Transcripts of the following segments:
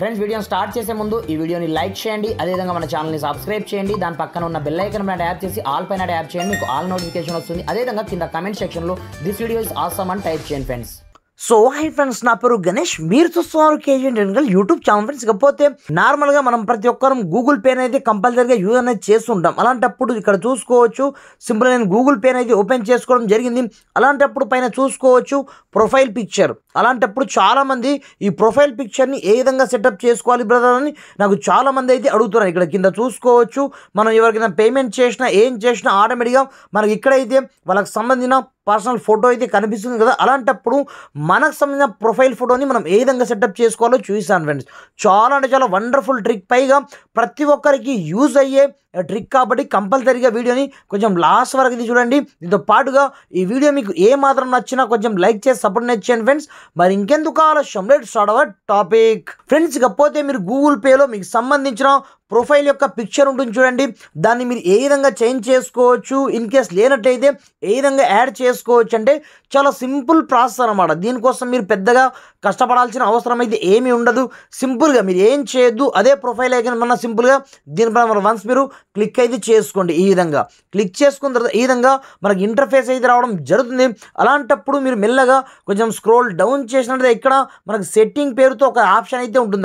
friends వీడియోని start చేసే ముందు ఈ వీడియోని లైక్ చేయండి అదేవిధంగా మన ఛానల్ని సబ్స్క్రైబ్ చేయండి దాని పక్కన ఉన్న బెల్ ఐకన్ పైన యాప్ చేసి ఆల్ పైన యాప్ చేయండి మీకు ఆల్ నోటిఫికేషన్ వస్తుంది అదేవిధంగా కింద కమెంట్ సెక్షన్లో దిస్ వీడియో ఇస్ ఆసమ్ అని టైప్ చేయండి ఫ్రెండ్స్ సో హై ఫ్రెండ్స్ నా పేరు గణేష్ మీరు చూస్తున్నారు కేజీ యూట్యూబ్ ఛానల్ ఫ్రెండ్స్ ఇకపోతే నార్మల్గా మనం ప్రతి ఒక్కరం గూగుల్ పే అనేది కంపల్సరీగా యూజ్ అనేది చేస్తుంటాం అలాంటప్పుడు ఇక్కడ చూసుకోవచ్చు సింపుల్ నేను గూగుల్ పే అనేది ఓపెన్ చేసుకోవడం జరిగింది అలాంటప్పుడు పైన చూసుకోవచ్చు ప్రొఫైల్ పిక్చర్ అలాంటప్పుడు చాలామంది ఈ ప్రొఫైల్ పిక్చర్ని ఏ విధంగా సెటప్ చేసుకోవాలి బ్రదర్ అని నాకు చాలామంది అయితే అడుగుతున్నారు ఇక్కడ కింద చూసుకోవచ్చు మనం ఎవరికైనా పేమెంట్ చేసినా ఏం చేసినా ఆటోమేటిక్గా మనకి ఇక్కడైతే వాళ్ళకి సంబంధించిన పర్సనల్ ఫోటో అయితే కనిపిస్తుంది కదా అలాంటప్పుడు మనకు సంబంధించిన ప్రొఫైల్ ఫోటోని మనం ఏ విధంగా సెటప్ చేసుకోవాలో చూసాను ఫ్రెండ్స్ చాలా అంటే చాలా వండర్ఫుల్ ట్రిక్ పైగా ప్రతి ఒక్కరికి యూజ్ అయ్యే ట్రిక్ కాబట్టి కంపల్సరీగా వీడియోని కొంచెం లాస్ట్ వరకు చూడండి దీంతో పాటుగా ఈ వీడియో మీకు ఏ మాత్రం నచ్చినా కొంచెం లైక్ చేసి సపోర్ట్ చేయండి ఫ్రెండ్స్ మరి ఇంకెందుకు ఆలస్యం లెట్స్ టాపిక్ ఫ్రెండ్స్ ఇకపోతే మీరు గూగుల్ పేలో మీకు సంబంధించిన ప్రొఫైల్ యొక్క పిక్చర్ ఉంటుంది చూడండి దాన్ని మీరు ఏ విధంగా చేంజ్ చేసుకోవచ్చు ఇన్ కేస్ లేనట్టయితే ఏ విధంగా యాడ్ చేసుకోవచ్చు అంటే చాలా సింపుల్ ప్రాసెస్ అనమాట దీనికోసం మీరు పెద్దగా కష్టపడాల్సిన అవసరం అయితే ఏమీ ఉండదు సింపుల్గా మీరు ఏం చేయొద్దు అదే ప్రొఫైల్ అయితే మన సింపుల్గా దీనిపైన మన వన్స్ మీరు క్లిక్ అయితే చేసుకోండి ఈ విధంగా క్లిక్ చేసుకున్న తర్వాత ఈ విధంగా మనకి ఇంటర్ఫేస్ అయితే రావడం జరుగుతుంది అలాంటప్పుడు మీరు మెల్లగా కొంచెం స్క్రోల్ డౌన్ చేసినట్టు ఇక్కడ మనకు సెట్టింగ్ పేరుతో ఒక ఆప్షన్ అయితే ఉంటుంది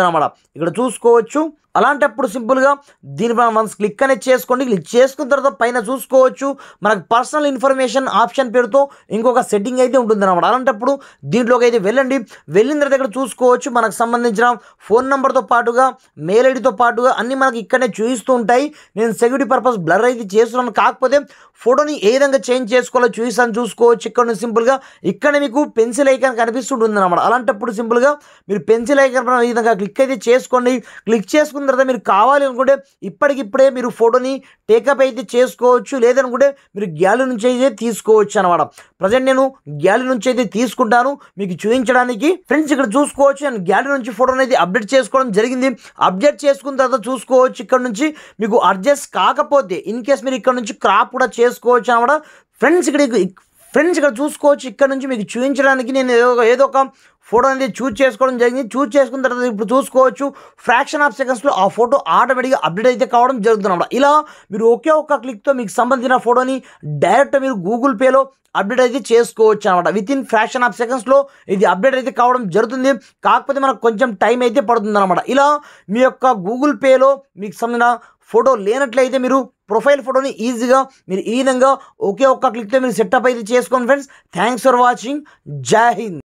ఇక్కడ చూసుకోవచ్చు అలాంటప్పుడు సింపుల్గా దీనిపై వన్స్ క్లిక్ అనేది చేసుకోండి క్లిక్ చేసుకున్న తర్వాత పైన చూసుకోవచ్చు మనకు పర్సనల్ ఇన్ఫర్మేషన్ ఆప్షన్ పేరుతో ఇంకొక సెట్టింగ్ అయితే ఉంటుంది అనమాట అలాంటప్పుడు దీంట్లోకి అయితే వెళ్ళండి వెళ్ళిన తర్వాత ఇక్కడ చూసుకోవచ్చు మనకు సంబంధించిన ఫోన్ నెంబర్తో పాటుగా మెయిల్ ఐడితో పాటుగా అన్నీ మనకి ఇక్కడనే చూపిస్తూ ఉంటాయి నేను సెక్యూరిటీ పర్పస్ బ్లర్ అయితే చేస్తున్నాను కాకపోతే ఫోటోని ఏ విధంగా చేంజ్ చేసుకోవాలో చూపిస్తాను చూసుకోవచ్చు ఇక్కడ నుంచి సింపుల్గా ఇక్కడ మీకు పెన్సిల్ ఐకాన్ కనిపిస్తుంటుంది అనమాట అలాంటప్పుడు సింపుల్గా మీరు పెన్సిల్ ఐకాన్ ఈ విధంగా క్లిక్ అయితే చేసుకోండి క్లిక్ చేసుకుని చేసుకున్న తర్వాత మీరు కావాలి అనుకుంటే ఇప్పటికిప్పుడే మీరు ఫోటోని టేకప్ అయితే చేసుకోవచ్చు లేదనుకుంటే మీరు గ్యాలీ నుంచి అయితే తీసుకోవచ్చు అనమాట ప్రజెంట్ నేను గ్యాలీ నుంచి అయితే తీసుకుంటాను మీకు చూపించడానికి ఫ్రెండ్స్ ఇక్కడ చూసుకోవచ్చు నేను గ్యాలీ నుంచి ఫోటోని అయితే అప్డేట్ చేసుకోవడం జరిగింది అప్డేట్ చేసుకున్న తర్వాత చూసుకోవచ్చు ఇక్కడ నుంచి మీకు అడ్జస్ట్ కాకపోతే ఇన్ కేస్ మీరు ఇక్కడ నుంచి క్రాప్ కూడా చేసుకోవచ్చు అనమాట ఫ్రెండ్స్ ఇక్కడ ఫ్రెండ్స్ ఇక్కడ చూసుకోవచ్చు ఇక్కడ నుంచి మీకు చూపించడానికి నేను ఏదో ఏదో ఒక ఫోటో అనేది చూజ్ చేసుకోవడం జరిగింది చూజ్ చేసుకున్న తర్వాత ఇప్పుడు చూసుకోవచ్చు ఫ్రాక్షన్ ఆఫ్ సెకండ్స్లో ఆ ఫోటో ఆటోమేటిక్గా అప్డేట్ అయితే కావడం జరుగుతుంది ఇలా మీరు ఒకే ఒక్క క్లిక్తో మీకు సంబంధించిన ఫోటోని డైరెక్ట్ మీరు గూగుల్ పేలో అప్డేట్ అయితే చేసుకోవచ్చు అనమాట విత్ ఇన్ ఫ్రాక్షన్ ఆఫ్ సెకండ్స్లో ఇది అప్డేట్ అయితే కావడం జరుగుతుంది కాకపోతే మనకు కొంచెం టైం అయితే పడుతుంది ఇలా మీ యొక్క గూగుల్ పేలో మీకు సంబంధించిన ఫోటో లేనట్లయితే మీరు ప్రొఫైల్ ఫోటోని ఈజీగా మీరు ఈ విధంగా ఒకే ఒక్క క్లిక్తో మీరు సెటప్ అయితే చేసుకోండి ఫ్రెండ్స్ థ్యాంక్స్ ఫర్ వాచింగ్ జై హింద్